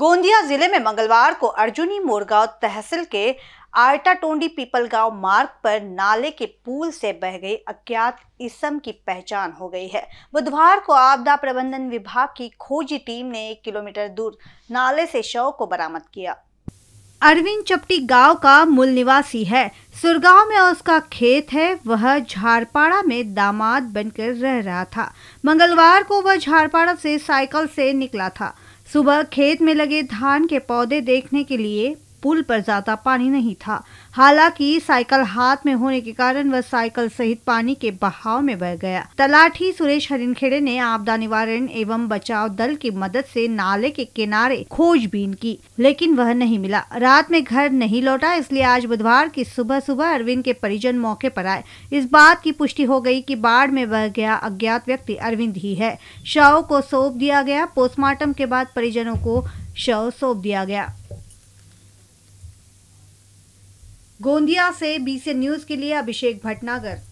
गोंदिया जिले में मंगलवार को अर्जुनी मोरगांव तहसील के टोंडी पीपल गांव मार्ग पर नाले के पुल से बह गई अज्ञात इसम की पहचान हो गई है बुधवार को आपदा प्रबंधन विभाग की खोजी टीम ने एक किलोमीटर दूर नाले से शव को बरामद किया अरविंद चपटी गांव का मूल निवासी है सुरगांव में उसका खेत है वह झारपाड़ा में दामाद बनकर रह रहा था मंगलवार को वह झारपाड़ा से साइकिल से निकला था सुबह खेत में लगे धान के पौधे देखने के लिए पुल पर ज्यादा पानी नहीं था हालांकि साइकिल हाथ में होने के कारण वह साइकिल सहित पानी के बहाव में बह गया तलाठी सुरेश हरिनखेड़े ने आपदा निवारण एवं बचाव दल की मदद से नाले के किनारे खोजबीन की लेकिन वह नहीं मिला रात में घर नहीं लौटा इसलिए आज बुधवार की सुबह सुबह अरविंद के परिजन मौके पर आए इस बात की पुष्टि हो गई कि बाढ़ में बह गया अज्ञात व्यक्ति अरविंद ही है शव को सौंप दिया गया पोस्टमार्टम के बाद परिजनों को शव सौंप दिया गया गोंदिया से बीसी न्यूज के लिए अभिषेक भटनागर